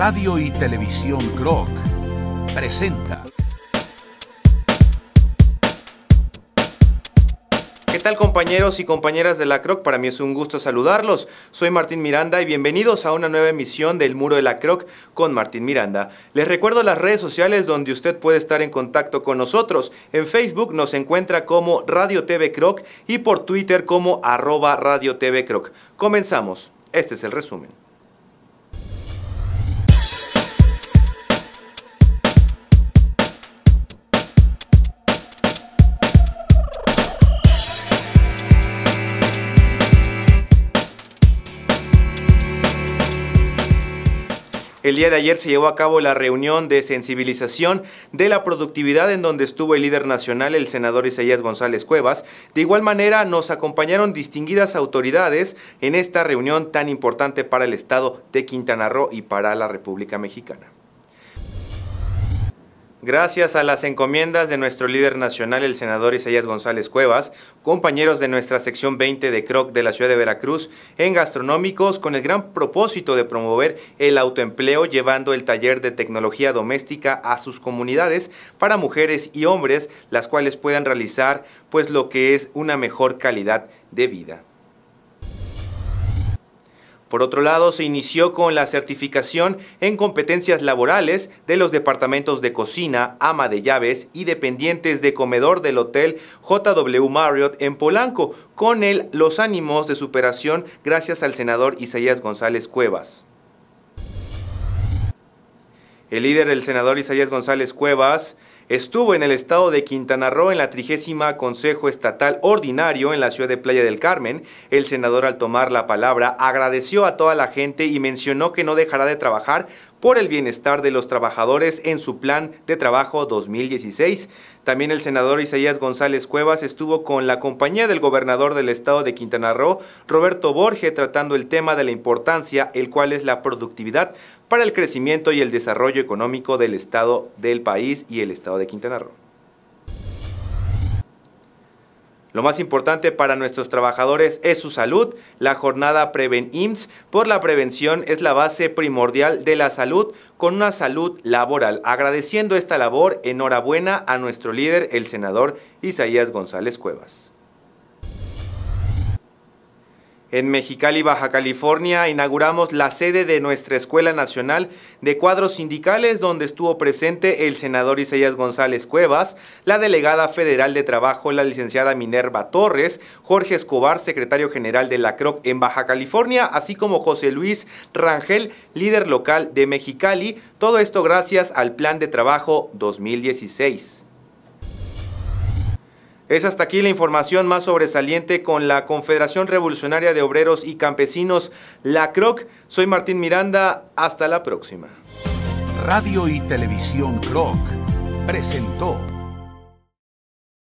Radio y Televisión Croc presenta. ¿Qué tal compañeros y compañeras de la Croc? Para mí es un gusto saludarlos. Soy Martín Miranda y bienvenidos a una nueva emisión del Muro de la Croc con Martín Miranda. Les recuerdo las redes sociales donde usted puede estar en contacto con nosotros. En Facebook nos encuentra como Radio TV Croc y por Twitter como arroba Radio TV Croc. Comenzamos. Este es el resumen. El día de ayer se llevó a cabo la reunión de sensibilización de la productividad en donde estuvo el líder nacional, el senador Isaías González Cuevas. De igual manera, nos acompañaron distinguidas autoridades en esta reunión tan importante para el Estado de Quintana Roo y para la República Mexicana. Gracias a las encomiendas de nuestro líder nacional, el senador Isaías González Cuevas, compañeros de nuestra sección 20 de CROC de la ciudad de Veracruz, en Gastronómicos, con el gran propósito de promover el autoempleo, llevando el taller de tecnología doméstica a sus comunidades para mujeres y hombres, las cuales puedan realizar pues lo que es una mejor calidad de vida. Por otro lado, se inició con la certificación en competencias laborales de los departamentos de cocina, ama de llaves y dependientes de comedor del hotel JW Marriott en Polanco, con el los ánimos de superación gracias al senador Isaías González Cuevas. El líder del senador Isaías González Cuevas estuvo en el estado de Quintana Roo en la trigésima Consejo Estatal Ordinario en la ciudad de Playa del Carmen. El senador al tomar la palabra agradeció a toda la gente y mencionó que no dejará de trabajar por el bienestar de los trabajadores en su plan de trabajo 2016. También el senador Isaías González Cuevas estuvo con la compañía del gobernador del estado de Quintana Roo, Roberto Borge, tratando el tema de la importancia, el cual es la productividad para el crecimiento y el desarrollo económico del estado del país y el estado de de Quintana Roo. Lo más importante para nuestros trabajadores es su salud. La jornada Preven IMSS por la prevención es la base primordial de la salud con una salud laboral. Agradeciendo esta labor, enhorabuena a nuestro líder, el senador Isaías González Cuevas. En Mexicali, Baja California, inauguramos la sede de nuestra Escuela Nacional de Cuadros Sindicales, donde estuvo presente el senador Isaías González Cuevas, la delegada federal de trabajo, la licenciada Minerva Torres, Jorge Escobar, secretario general de la CROC en Baja California, así como José Luis Rangel, líder local de Mexicali. Todo esto gracias al Plan de Trabajo 2016. Es hasta aquí la información más sobresaliente con la Confederación Revolucionaria de Obreros y Campesinos, la CROC. Soy Martín Miranda, hasta la próxima. Radio y Televisión CROC presentó.